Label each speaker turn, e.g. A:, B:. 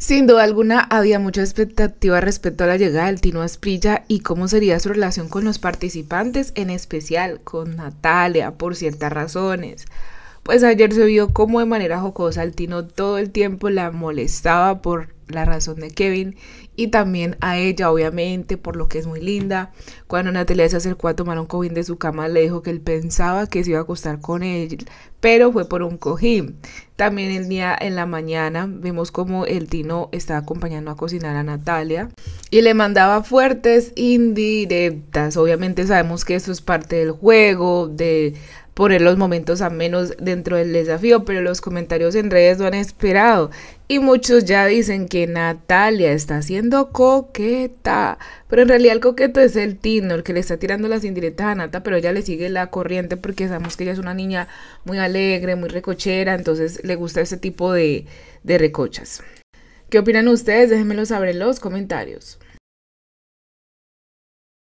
A: Sin duda alguna, había mucha expectativa respecto a la llegada del Tino Sprilla y cómo sería su relación con los participantes, en especial con Natalia, por ciertas razones. Pues ayer se vio cómo de manera jocosa el Tino todo el tiempo la molestaba por la razón de Kevin y también a ella, obviamente, por lo que es muy linda. Cuando Natalia se acercó a tomar un cojín de su cama, le dijo que él pensaba que se iba a acostar con él, pero fue por un cojín. También el día en la mañana vemos como el Tino está acompañando a cocinar a Natalia y le mandaba fuertes indirectas. Obviamente sabemos que eso es parte del juego, de poner los momentos a menos dentro del desafío, pero los comentarios en redes lo han esperado y muchos ya dicen que Natalia está siendo coqueta, pero en realidad el coqueto es el Tino, el que le está tirando las indirectas a Nata, pero ella le sigue la corriente porque sabemos que ella es una niña muy alegre, muy recochera, entonces le gusta ese tipo de recochas. ¿Qué opinan ustedes? Déjenmelo saber en los comentarios.